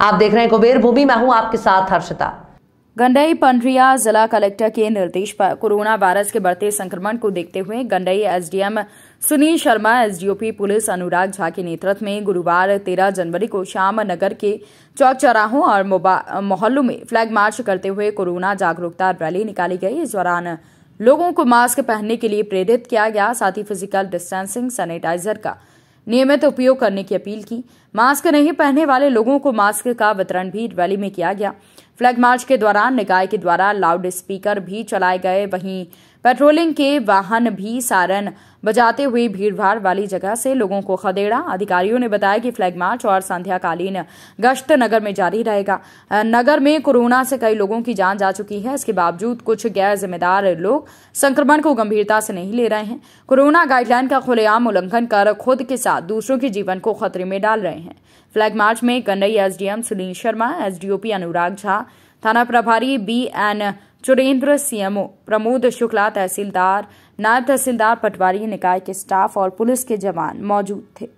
आप देख रहे हैं कुबेर भूमि मैं हूँ आपके साथ हर्षिता गंडई पंडरिया जिला कलेक्टर के निर्देश पर कोरोना वायरस के बढ़ते संक्रमण को देखते हुए Gandai SDM Sunil Sharma SDOP police Anurag Jha के नेतृत्व में गुरुवार तेरह जनवरी को शाम नगर के चौक चौराहों और मोहल्लों में फ्लैग मार्च करते हुए कोरोना जागरूकता रैली निकाली गई इस दौरान लोगों को मास्क पहनने के लिए प्रेरित किया गया साथ ही फिजिकल डिस्टेंसिंग सैनिटाइजर का नियमित उपयोग करने की अपील की मास्क नहीं पहनने वाले लोगों को मास्क का वितरण भी रैली में किया गया फ्लैग मार्च के दौरान निकाय के द्वारा लाउड स्पीकर भी चलाए गए वहीं पेट्रोलिंग के वाहन भी सारण बजाते हुए भीड़भाड़ वाली जगह से लोगों को खदेड़ा अधिकारियों ने बताया कि फ्लैग मार्च और संध्याकालीन गश्त नगर में जारी रहेगा नगर में कोरोना से कई लोगों की जान जा चुकी है इसके बावजूद कुछ गैर जिम्मेदार लोग संक्रमण को गंभीरता से नहीं ले रहे हैं कोरोना गाइडलाइन का खुलेआम उल्लंघन कर खुद के साथ दूसरों के जीवन को खतरे में डाल रहे हैं फ्लैग मार्च में कन्नई एसडीएम सुनील शर्मा एसडीओपी अनुराग झा थाना प्रभारी B N Churendra CMO Pramod Shukla तहसीलदार नायब तहसीलदार पटवारी निकाय के स्टाफ और पुलिस के जवान मौजूद थे